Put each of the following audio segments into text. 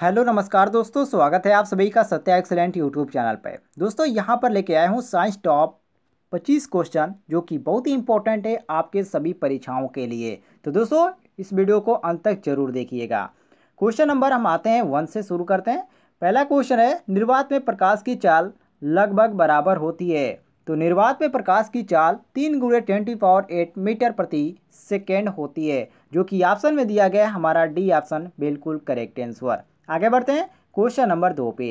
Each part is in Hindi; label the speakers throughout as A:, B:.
A: हेलो नमस्कार दोस्तों स्वागत है आप सभी का सत्या एक्सलेंट यूट्यूब चैनल पर दोस्तों यहाँ पर लेके आया हूँ साइंस टॉप पच्चीस क्वेश्चन जो कि बहुत ही इंपॉर्टेंट है आपके सभी परीक्षाओं के लिए तो दोस्तों इस वीडियो को अंत तक जरूर देखिएगा क्वेश्चन नंबर हम आते हैं वन से शुरू करते हैं पहला क्वेश्चन है निर्वात में प्रकाश की चाल लगभग बराबर होती है तो निर्वात में प्रकाश की चाल तीन गुड़े ट्वेंटी पावर एट मीटर प्रति सेकेंड होती है जो कि ऑप्शन में दिया गया हमारा डी ऑप्शन बिल्कुल करेक्ट आंसर आगे बढ़ते हैं क्वेश्चन नंबर दो पे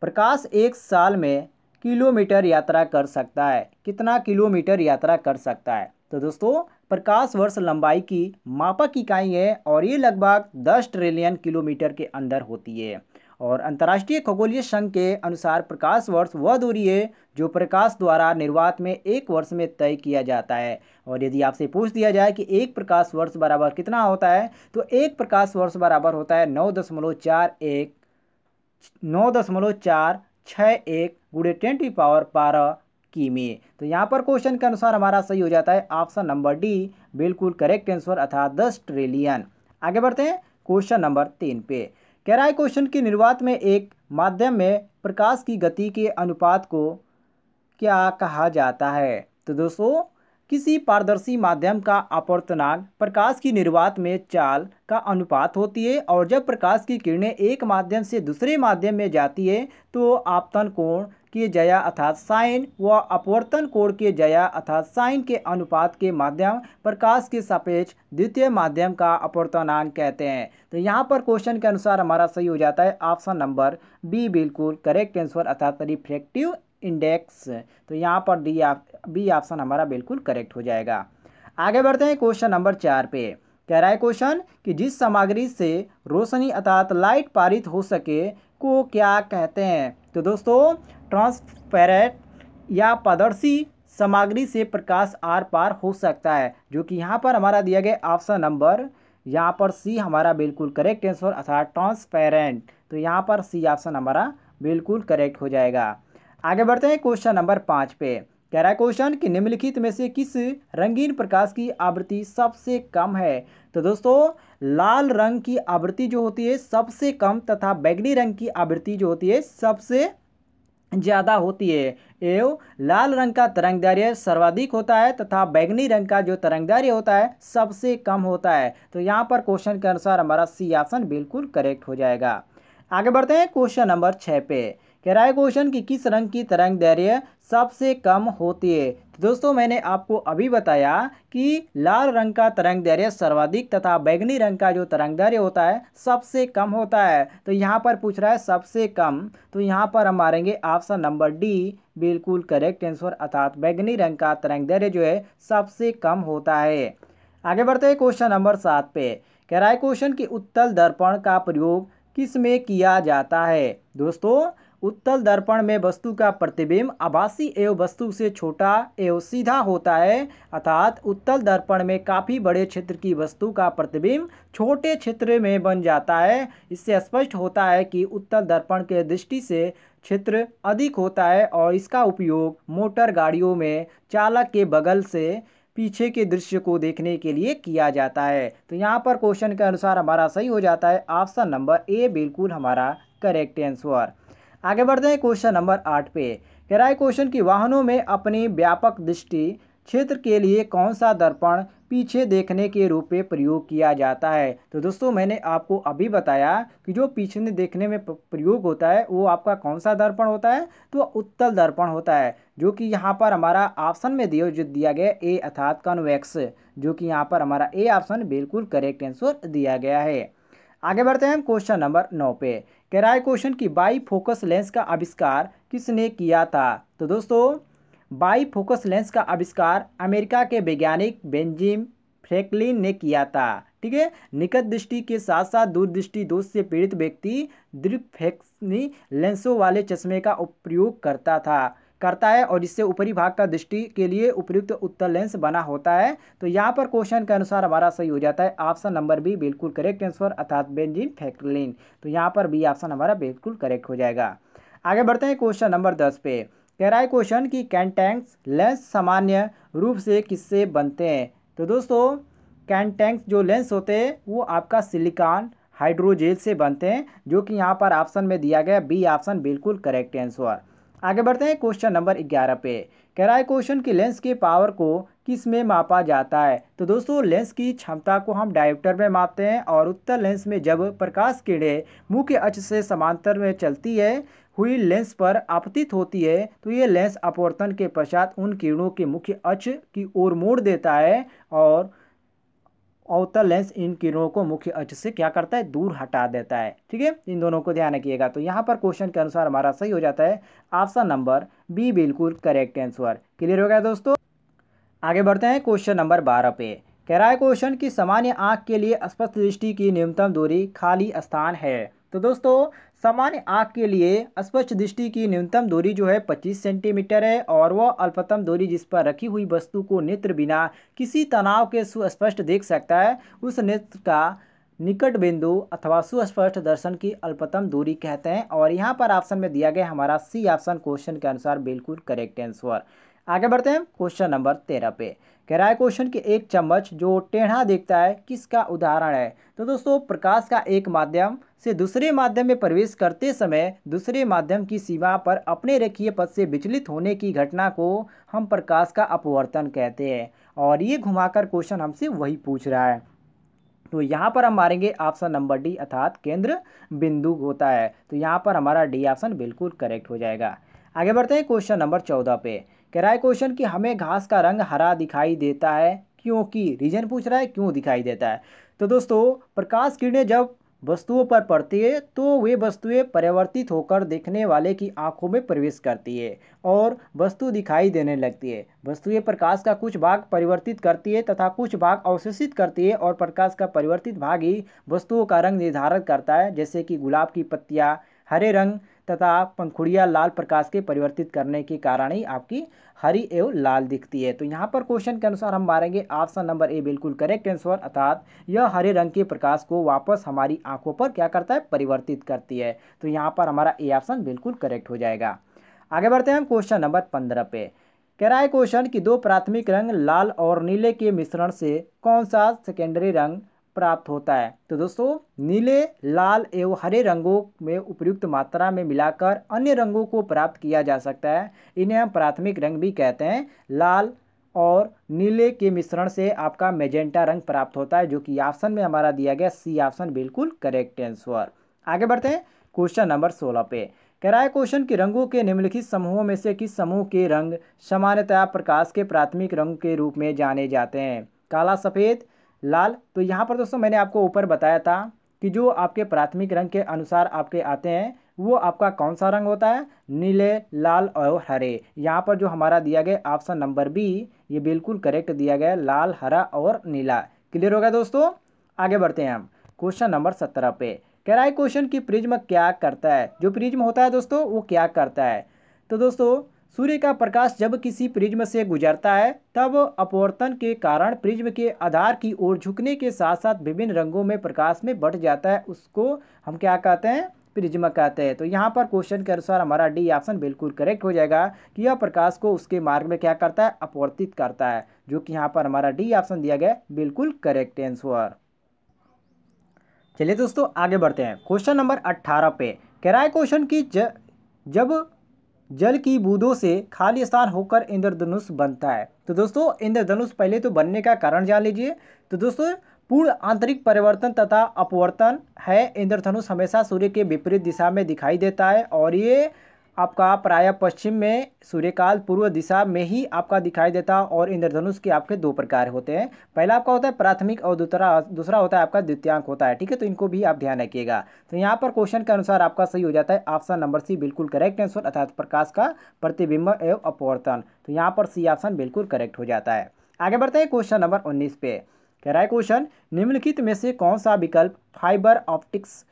A: प्रकाश एक साल में किलोमीटर यात्रा कर सकता है कितना किलोमीटर यात्रा कर सकता है तो दोस्तों प्रकाश वर्ष लंबाई की मापक इकाई है और ये लगभग दस ट्रिलियन किलोमीटर के अंदर होती है और अंतर्राष्ट्रीय खगोलीय संघ के अनुसार प्रकाश वर्ष वह दूरी है जो प्रकाश द्वारा निर्वात में एक वर्ष में तय किया जाता है और यदि आपसे पूछ दिया जाए कि एक प्रकाश वर्ष बराबर कितना होता है तो एक प्रकाश वर्ष बराबर होता है नौ दशमलव चार एक नौ दशमलव चार छः एक गुड़े ट्वेंटी पावर बारह कीमी तो यहाँ पर क्वेश्चन के अनुसार हमारा सही हो जाता है ऑप्शन नंबर डी बिल्कुल करेक्ट आंसर अर्थात दस ट्रिलियन आगे बढ़ते हैं क्वेश्चन नंबर तीन पे गहराई क्वेश्चन की निर्वात में एक माध्यम में प्रकाश की गति के अनुपात को क्या कहा जाता है तो दोस्तों किसी पारदर्शी माध्यम का अपर्तनाक प्रकाश की निर्वात में चाल का अनुपात होती है और जब प्रकाश की किरणें एक माध्यम से दूसरे माध्यम में जाती है तो आपतन कोण के जया अर्थात साइन व अपवर्तन कोण के जया अर्थात साइन के अनुपात के माध्यम प्रकाश के सापेक्ष द्वितीय माध्यम का अपवर्तनांक कहते हैं तो यहाँ पर क्वेश्चन के अनुसार हमारा सही हो जाता है ऑप्शन नंबर बी बिल्कुल करेक्ट आंसर अर्थात रिफ्लेक्टिव इंडेक्स तो यहाँ पर डी बी ऑप्शन हमारा बिल्कुल करेक्ट हो जाएगा आगे बढ़ते हैं क्वेश्चन नंबर चार पे कह रहा है क्वेश्चन कि जिस सामग्री से रोशनी अर्थात लाइट पारित हो सके को क्या कहते हैं तो दोस्तों ट्रांसपेरेंट या पारदर्शी सामग्री से प्रकाश आर पार हो सकता है जो कि यहाँ पर हमारा दिया गया ऑप्शन नंबर यहाँ पर सी हमारा बिल्कुल करेक्ट आंसर अर्थात ट्रांसपेरेंट तो यहाँ पर सी ऑप्शन हमारा बिल्कुल करेक्ट हो जाएगा आगे बढ़ते हैं क्वेश्चन नंबर पाँच पे कह रहा है क्वेश्चन कि निम्नलिखित में से किस रंगीन प्रकाश की आवृत्ति सबसे कम है तो दोस्तों लाल रंग की आवृत्ति जो होती है सबसे कम तथा बैगनी रंग की आवृत्ति जो होती है सबसे ज़्यादा होती है एवं लाल रंग का तरंगदैर्य सर्वाधिक होता है तथा बैगनी रंग का जो तरंगदैर्य होता है सबसे कम होता है तो यहाँ पर क्वेश्चन के अनुसार हमारा सी ऑप्शन बिल्कुल करेक्ट हो जाएगा आगे बढ़ते हैं क्वेश्चन नंबर छः पे कह रहा है क्वेश्चन कि किस रंग की तरंग दैर्य सबसे कम होती है तो दोस्तों मैंने आपको अभी बताया कि लाल रंग का तरंग दैर्य सर्वाधिक तथा बैगनी रंग का जो तरंग दैर्य होता है सबसे कम होता है तो यहाँ पर पूछ रहा है सबसे कम तो यहाँ पर हम मारेंगे ऑप्शन नंबर डी बिल्कुल करेक्ट आंसर अर्थात बैगनी रंग का तरंग दैर्य जो है सबसे कम होता है आगे बढ़ते हैं क्वेश्चन नंबर सात पे कह रहा है क्वेश्चन कि उत्तल दर्पण का प्रयोग किस में किया जाता है दोस्तों उत्तल दर्पण में वस्तु का प्रतिबिंब आभासी एवं वस्तु से छोटा एवं सीधा होता है अर्थात उत्तल दर्पण में काफ़ी बड़े क्षेत्र की वस्तु का प्रतिबिंब छोटे क्षेत्र में बन जाता है इससे स्पष्ट होता है कि उत्तल दर्पण के दृष्टि से क्षेत्र अधिक होता है और इसका उपयोग मोटर गाड़ियों में चालक के बगल से पीछे के दृश्य को देखने के लिए किया जाता है तो यहाँ पर क्वेश्चन के अनुसार हमारा सही हो जाता है ऑप्शन नंबर ए बिल्कुल हमारा करेक्ट आंसर आगे बढ़ते हैं क्वेश्चन नंबर आठ पे कह रहा है क्वेश्चन की वाहनों में अपनी व्यापक दृष्टि क्षेत्र के लिए कौन सा दर्पण पीछे देखने के रूप में प्रयोग किया जाता है तो दोस्तों मैंने आपको अभी बताया कि जो पीछे देखने में प्रयोग होता है वो आपका कौन सा दर्पण होता है तो उत्तल दर्पण होता है जो कि यहाँ पर हमारा ऑप्शन में दिया जो दिया गया ए अर्थात कन्वेक्स जो कि यहाँ पर हमारा ए ऑप्शन बिल्कुल करेक्ट आंसर दिया गया है आगे बढ़ते हैं क्वेश्चन नंबर नौ पे कह रहा है क्वेश्चन कि बाई फोकस लेंस का आविष्कार किसने किया था तो दोस्तों बाई फोकस लेंस का आविष्कार अमेरिका के वैज्ञानिक बेंजिम फ्रैंकलिन ने किया था ठीक है निकट दृष्टि के साथ साथ दूरदृष्टि दोष से पीड़ित व्यक्ति दृफेक्सनी लेंसों वाले चश्मे का उपयोग करता था करता है और इससे ऊपरी भाग का दृष्टि के लिए उपयुक्त उत्तर लेंस बना होता है तो यहाँ पर क्वेश्चन के अनुसार हमारा सही हो जाता है ऑप्शन नंबर बी बिल्कुल करेक्ट आंसर अर्थात बेंजिन फैक्ट्रलिन तो यहाँ पर बी ऑप्शन हमारा बिल्कुल करेक्ट हो जाएगा आगे बढ़ते हैं क्वेश्चन नंबर दस पे कह रहा है क्वेश्चन कि कैंटैंक्स लेंस सामान्य रूप से किससे बनते हैं तो दोस्तों कैंटैंक्स जो लेंस होते हैं वो आपका सिलिकॉन हाइड्रोजेल से बनते हैं जो कि यहाँ पर ऑप्शन में दिया गया बी ऑप्शन बिल्कुल करेक्ट आंसर आगे बढ़ते हैं क्वेश्चन नंबर ग्यारह पे कह रहा है क्वेश्चन की लेंस के पावर को किस में मापा जाता है तो दोस्तों लेंस की क्षमता को हम डायोप्टर में मापते हैं और उत्तर लेंस में जब प्रकाश किरणें मुख्य अक्ष से समांतर में चलती है हुई लेंस पर आपतित होती है तो ये लेंस अपवर्तन के पश्चात उन किरणों के मुख्य अक्ष की ओर मोड़ देता है और अवतल लेंस इन किरणों को मुख्य अक्ष से क्या करता है दूर हटा देता है ठीक है इन दोनों को ध्यान रखिएगा तो यहाँ पर क्वेश्चन के अनुसार हमारा सही हो जाता है ऑप्शन नंबर बी बिल्कुल करेक्ट आंसर क्लियर हो गया दोस्तों आगे बढ़ते हैं क्वेश्चन नंबर बारह पे कह रहा है क्वेश्चन की सामान्य आँख के लिए स्पष्ट दृष्टि की न्यूनतम दूरी खाली स्थान है तो दोस्तों सामान्य आँख के लिए स्पष्ट दृष्टि की न्यूनतम दूरी जो है 25 सेंटीमीटर है और वह अल्पतम दूरी जिस पर रखी हुई वस्तु को नेत्र बिना किसी तनाव के सुस्पष्ट देख सकता है उस नेत्र का निकट बिंदु अथवा सुस्पष्ट दर्शन की अल्पतम दूरी कहते हैं और यहाँ पर ऑप्शन में दिया गया हमारा सी ऑप्शन क्वेश्चन के अनुसार बिल्कुल करेक्ट आंसर आगे बढ़ते हैं क्वेश्चन नंबर तेरह पे कह रहा है क्वेश्चन की एक चम्मच जो टेढ़ा देखता है किसका उदाहरण है तो दोस्तों प्रकाश का एक माध्यम से दूसरे माध्यम में प्रवेश करते समय दूसरे माध्यम की सीमा पर अपने रेखीय पथ से विचलित होने की घटना को हम प्रकाश का अपवर्तन कहते हैं और ये घुमाकर क्वेश्चन हमसे वही पूछ रहा है तो यहाँ पर हम मारेंगे ऑप्शन नंबर डी अर्थात केंद्र बिंदु होता है तो यहाँ पर हमारा डी ऑप्शन बिल्कुल करेक्ट हो जाएगा आगे बढ़ते हैं क्वेश्चन नंबर चौदह पे कह रहा है क्वेश्चन कि हमें घास का रंग हरा दिखाई देता है क्योंकि रीजन पूछ रहा है क्यों दिखाई देता है तो दोस्तों प्रकाश किरणें जब वस्तुओं पर पड़ती है तो वे वस्तुएं परिवर्तित होकर देखने वाले की आंखों में प्रवेश करती है और वस्तु दिखाई देने लगती है वस्तुएं प्रकाश का कुछ भाग परिवर्तित करती है तथा कुछ भाग अवशोषित करती है और प्रकाश का परिवर्तित भाग ही वस्तुओं का रंग निर्धारित करता है जैसे कि गुलाब की पत्तियाँ हरे रंग तथा पंखुड़िया लाल प्रकाश के परिवर्तित करने के कारण ही आपकी हरी एवं लाल दिखती है तो यहाँ पर क्वेश्चन के अनुसार हम मारेंगे ऑप्शन नंबर ए बिल्कुल करेक्ट आंसर अर्थात यह हरे रंग के प्रकाश को वापस हमारी आंखों पर क्या करता है परिवर्तित करती है तो यहाँ पर हमारा ए ऑप्शन बिल्कुल करेक्ट हो जाएगा आगे बढ़ते हैं हम क्वेश्चन नंबर पंद्रह पे कह रहा है क्वेश्चन कि दो प्राथमिक रंग लाल और नीले के मिश्रण से कौन सा सेकेंडरी रंग प्राप्त होता है तो दोस्तों नीले लाल एवं हरे रंगों में उपयुक्त मात्रा में मिलाकर अन्य रंगों को प्राप्त किया जा सकता है इन्हें हम प्राथमिक रंग भी कहते हैं लाल और नीले के मिश्रण से आपका मेजेंटा रंग प्राप्त होता है जो कि ऑप्शन में हमारा दिया गया सी ऑप्शन बिल्कुल करेक्ट आंसर आगे बढ़ते हैं क्वेश्चन नंबर सोलह पे कह रहा है क्वेश्चन के रंगों के निम्नलिखित समूहों में से किस समूह के रंग सामान्यतया प्रकाश के प्राथमिक रंग के रूप में जाने जाते हैं काला सफ़ेद लाल तो यहाँ पर दोस्तों मैंने आपको ऊपर बताया था कि जो आपके प्राथमिक रंग के अनुसार आपके आते हैं वो आपका कौन सा रंग होता है नीले लाल और हरे यहाँ पर जो हमारा दिया गया ऑप्शन नंबर बी ये बिल्कुल करेक्ट दिया गया लाल हरा और नीला क्लियर हो गया दोस्तों आगे बढ़ते हैं हम क्वेश्चन नंबर सत्रह पे कह रहा है क्वेश्चन कि प्रिज्म क्या करता है जो प्रिज्म होता है दोस्तों वो क्या करता है तो दोस्तों सूर्य का प्रकाश जब किसी प्रिज्म से गुजरता है तब अपवर्तन के कारण प्रिज्म के आधार की ओर झुकने के साथ साथ विभिन्न रंगों में प्रकाश में बढ़ जाता है उसको हम क्या कहते हैं प्रिज्म कहते हैं तो यहाँ पर क्वेश्चन के अनुसार हमारा डी ऑप्शन बिल्कुल करेक्ट हो जाएगा कि यह प्रकाश को उसके मार्ग में क्या करता है अपवर्तित करता है जो कि यहाँ पर हमारा डी ऑप्शन दिया गया बिल्कुल करेक्ट आंसर चलिए दोस्तों आगे बढ़ते हैं क्वेश्चन नंबर अट्ठारह पे कह रहा है क्वेश्चन की ज, जब जल की बूंदों से खाली स्थान होकर इंद्रधनुष बनता है तो दोस्तों इंद्रधनुष पहले तो बनने का कारण जान लीजिए तो दोस्तों पूर्ण आंतरिक परिवर्तन तथा अपवर्तन है इंद्रधनुष हमेशा सूर्य के विपरीत दिशा में दिखाई देता है और ये आपका प्राय पश्चिम में सूर्यकाल पूर्व दिशा में ही आपका दिखाई देता और इंद्रधनुष के आपके दो प्रकार होते हैं पहला आपका होता है प्राथमिक और दूसरा दूसरा होता है आपका द्वितीयांक होता है ठीक है तो इनको भी आप ध्यान रखिएगा तो यहाँ पर क्वेश्चन के अनुसार आपका सही हो जाता है ऑप्शन नंबर सी बिल्कुल करेक्ट आंसर अर्थात प्रकाश का प्रतिबिंब एवं अपवर्तन तो यहाँ पर सी ऑप्शन बिल्कुल करेक्ट हो जाता है आगे बढ़ते हैं क्वेश्चन नंबर उन्नीस पे कह रहा है क्वेश्चन निम्नलिखित में से कौन सा विकल्प फाइबर ऑप्टिक्स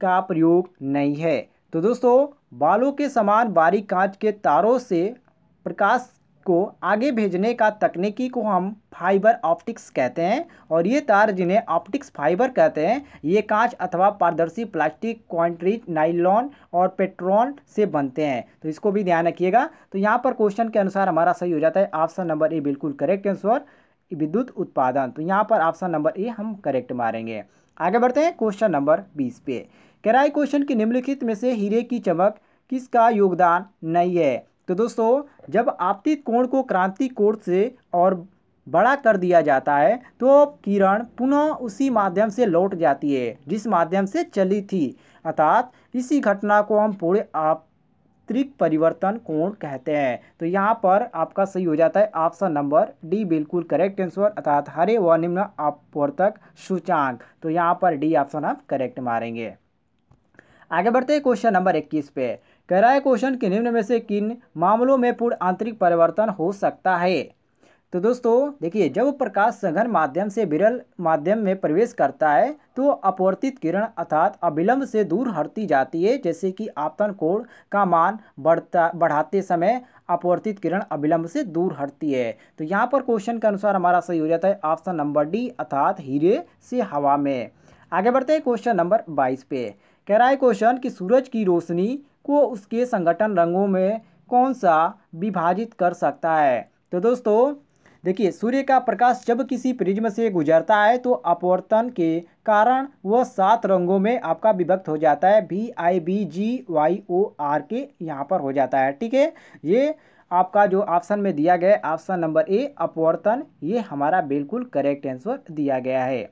A: का प्रयोग नहीं है तो दोस्तों बालों के समान बारीक कांच के तारों से प्रकाश को आगे भेजने का तकनीकी को हम फाइबर ऑप्टिक्स कहते हैं और ये तार जिन्हें ऑप्टिक्स फाइबर कहते हैं ये कांच अथवा पारदर्शी प्लास्टिक कॉन्ट्रीट नाइलॉन और पेट्रोल से बनते हैं तो इसको भी ध्यान रखिएगा तो यहाँ पर क्वेश्चन के अनुसार हमारा सही हो जाता है ऑप्शन नंबर ए बिल्कुल करेक्ट आंसर विद्युत उत्पादन तो यहाँ पर ऑप्शन नंबर ए हम करेक्ट मारेंगे आगे बढ़ते हैं क्वेश्चन नंबर बीस पे कह क्वेश्चन की निम्नलिखित में से हीरे की चमक किसका योगदान नहीं है तो दोस्तों जब आपतित कोण को क्रांति कोण से और बड़ा कर दिया जाता है तो किरण पुनः उसी माध्यम से लौट जाती है जिस माध्यम से चली थी अर्थात इसी घटना को हम पूरे आप त्रिक परिवर्तन कोण कहते हैं तो यहाँ पर आपका सही हो जाता है ऑप्शन नंबर डी बिल्कुल करेक्ट आंसर अर्थात हरे व निम्न अपवर्तक सूचांक तो यहाँ पर डी ऑप्शन आप करेक्ट मारेंगे आगे बढ़ते हैं क्वेश्चन नंबर इक्कीस पे कह रहा है क्वेश्चन कि निम्न में से किन मामलों में पूर्ण आंतरिक परिवर्तन हो सकता है तो दोस्तों देखिए जब प्रकाश संघन माध्यम से विरल माध्यम में प्रवेश करता है तो अपवर्तित किरण अर्थात अविलंब से दूर हटती जाती है जैसे कि आपतन कोण का मान बढ़ता बढ़ाते समय अपवर्तित किरण अविलंब से दूर हटती है तो यहाँ पर क्वेश्चन के अनुसार हमारा सही हो जाता है ऑप्शन नंबर डी अर्थात हीरे से हवा में आगे बढ़ते हैं क्वेश्चन नंबर बाईस पे कह रहा है क्वेश्चन कि सूरज की रोशनी को उसके संगठन रंगों में कौन सा विभाजित कर सकता है तो दोस्तों देखिए सूर्य का प्रकाश जब किसी प्रिज्म से गुजरता है तो अपवर्तन के कारण वह सात रंगों में आपका विभक्त हो जाता है B I B G Y O R के यहाँ पर हो जाता है ठीक है ये आपका जो ऑप्शन में दिया गया ऑप्शन नंबर ए अपवर्तन ये हमारा बिल्कुल करेक्ट आंसर दिया गया है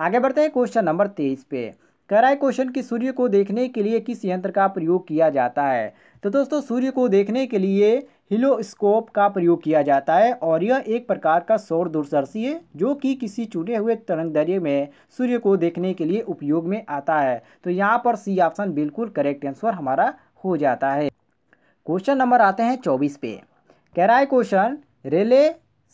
A: आगे बढ़ते हैं क्वेश्चन नंबर तेईस पे कह रहा है क्वेश्चन कि सूर्य को देखने के लिए किस यंत्र का प्रयोग किया जाता है तो दोस्तों सूर्य को देखने के लिए हिलोस्कोप का प्रयोग किया जाता है और यह एक प्रकार का सौर दूरदर्शी है जो कि किसी चुने हुए तरंग दर्य में सूर्य को देखने के लिए उपयोग में आता है तो यहाँ पर सी ऑप्शन बिल्कुल करेक्ट आंसर हमारा हो जाता है क्वेश्चन नंबर आते हैं चौबीस पे कह रहा है क्वेश्चन रेले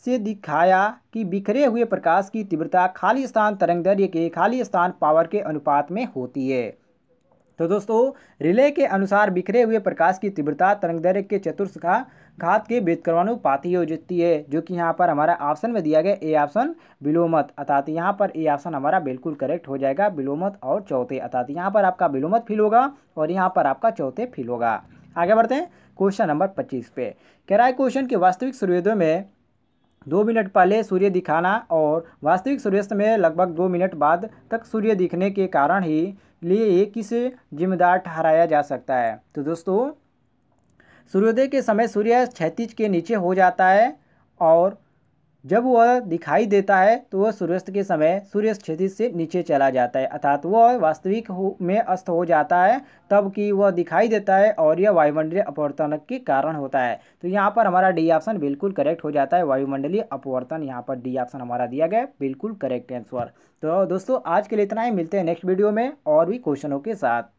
A: से दिखाया कि बिखरे हुए प्रकाश की तीव्रता खाली स्थान दर्य के खाली स्थान पावर के अनुपात में होती है तो दोस्तों रिले के अनुसार बिखरे हुए प्रकाश की तीव्रता दर्य के चतुर्थ का घात के व्युत्क्रमानुपाती हो जाती है जो कि यहाँ पर हमारा ऑप्शन में दिया गया ए ऑप्शन विलोमत अर्थात यहाँ पर ए ऑप्शन हमारा बिल्कुल करेक्ट हो जाएगा विलोमत और चौथे अर्थात यहाँ पर आपका विलोमत फील होगा और यहाँ पर आपका चौथे फील होगा आगे बढ़ते हैं क्वेश्चन नंबर पच्चीस पे कह रहा है क्वेश्चन के वास्तविक सूर्योदय में दो मिनट पहले सूर्य दिखाना और वास्तविक सूर्यास्त में लगभग दो मिनट बाद तक सूर्य दिखने के कारण ही लिए किस जिम्मेदार ठहराया जा सकता है तो दोस्तों सूर्योदय के समय सूर्य क्षैतिज के नीचे हो जाता है और जब वह दिखाई देता है तो वह सूर्यास्त के समय सूर्य क्षितिज से नीचे चला जाता है अर्थात वह वास्तविक में अस्त हो जाता है तब कि वह दिखाई देता है और यह वायुमंडलीय अपवर्तन के कारण होता है तो यहाँ पर हमारा डी ऑप्शन बिल्कुल करेक्ट हो जाता है वायुमंडलीय अपवर्तन यहाँ पर डी ऑप्शन हमारा दिया गया बिल्कुल करेक्ट आंसर तो दोस्तों आज के लिए इतना ही मिलते हैं नेक्स्ट वीडियो में और भी क्वेश्चनों के साथ